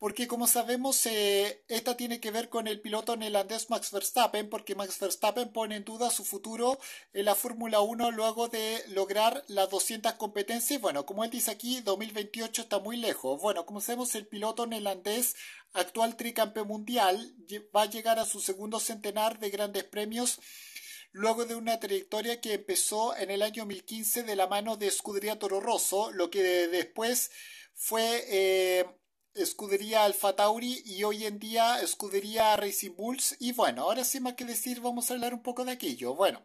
porque como sabemos, eh, esta tiene que ver con el piloto neerlandés Max Verstappen, porque Max Verstappen pone en duda su futuro en la Fórmula 1 luego de lograr las 200 competencias. Bueno, como él dice aquí, 2028 está muy lejos. Bueno, como sabemos, el piloto neerlandés actual tricampeón mundial va a llegar a su segundo centenar de grandes premios luego de una trayectoria que empezó en el año 2015 de la mano de Scuderia Toro Rosso, lo que después fue... Eh, escudería Alfa Tauri y hoy en día escudería Racing Bulls. Y bueno, ahora sí más que decir, vamos a hablar un poco de aquello. Bueno,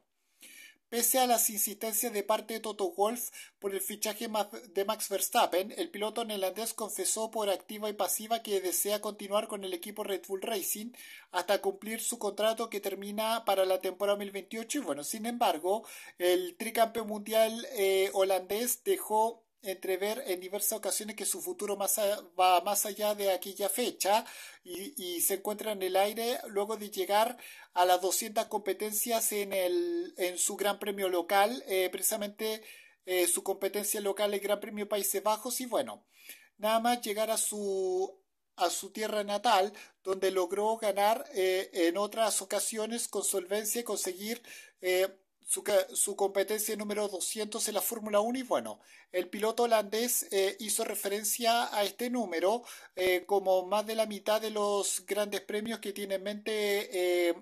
Pese a las insistencias de parte de Toto Wolf por el fichaje de Max Verstappen, el piloto neerlandés confesó por activa y pasiva que desea continuar con el equipo Red Bull Racing hasta cumplir su contrato que termina para la temporada 2028. Y bueno, sin embargo, el tricampeón mundial eh, holandés dejó entrever en diversas ocasiones que su futuro más va más allá de aquella fecha y, se encuentra en el aire luego de llegar a las 200 competencias en, el, en su gran premio local, eh, precisamente eh, su competencia local, el Gran Premio Países Bajos y bueno, nada más llegar a su a su tierra natal, donde logró ganar eh, en otras ocasiones con solvencia y conseguir su, competencia número 200 en la Fórmula 1 y bueno, el piloto holandés eh, hizo referencia a este número eh, como más de la mitad de los grandes premios que tiene en mente eh,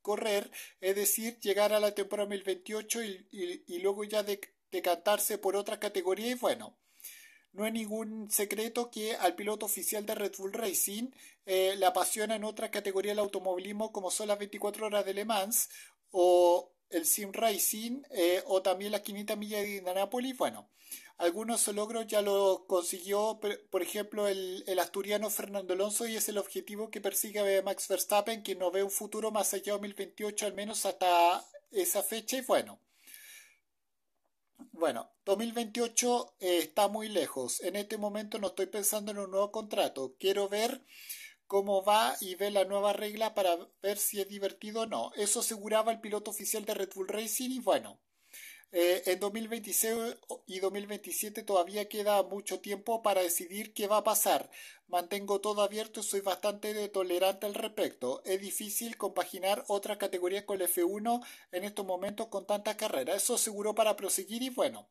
correr, es decir, llegar a la temporada 2028 y, y, luego ya decantarse por otra categoría y bueno. No hay ningún secreto que al piloto oficial de Red Bull Racing le apasiona en otra categoría el automovilismo como son las 24 horas de Le Mans o, el Sim Racing eh, o también las 500 millas de Indianápolis. Bueno, algunos logros ya lo consiguió, por ejemplo, el, asturiano Fernando Alonso y es el objetivo que persigue Max Verstappen, quien no ve un futuro más allá de 2028, al menos hasta esa fecha. Y bueno, bueno, 2028 eh, está muy lejos. En este momento no estoy pensando en un nuevo contrato. Quiero ver cómo va y ve la nueva regla para ver si es divertido o no. Eso aseguraba el piloto oficial de Red Bull Racing y bueno, eh, en 2026 y 2027 todavía queda mucho tiempo para decidir qué va a pasar. Mantengo todo abierto y soy bastante tolerante al respecto. Es difícil compaginar otra categoría con el F1 en estos momentos con tantas carreras. Eso aseguró para proseguir y bueno.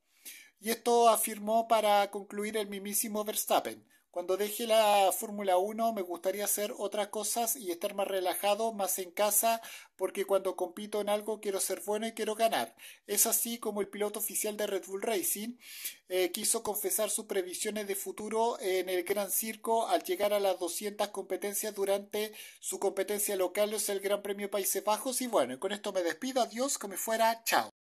Y esto afirmó para concluir el mimísimo Verstappen. Cuando deje la Fórmula 1 me gustaría hacer otras cosas y estar más relajado, más en casa, porque cuando compito en algo quiero ser bueno y quiero ganar. Es así como el piloto oficial de Red Bull Racing eh, quiso confesar sus previsiones de futuro en el Gran Circo al llegar a las 200 competencias durante su competencia local, es el Gran Premio Países Bajos. Y bueno, con esto me despido, adiós, que me fuera, chao.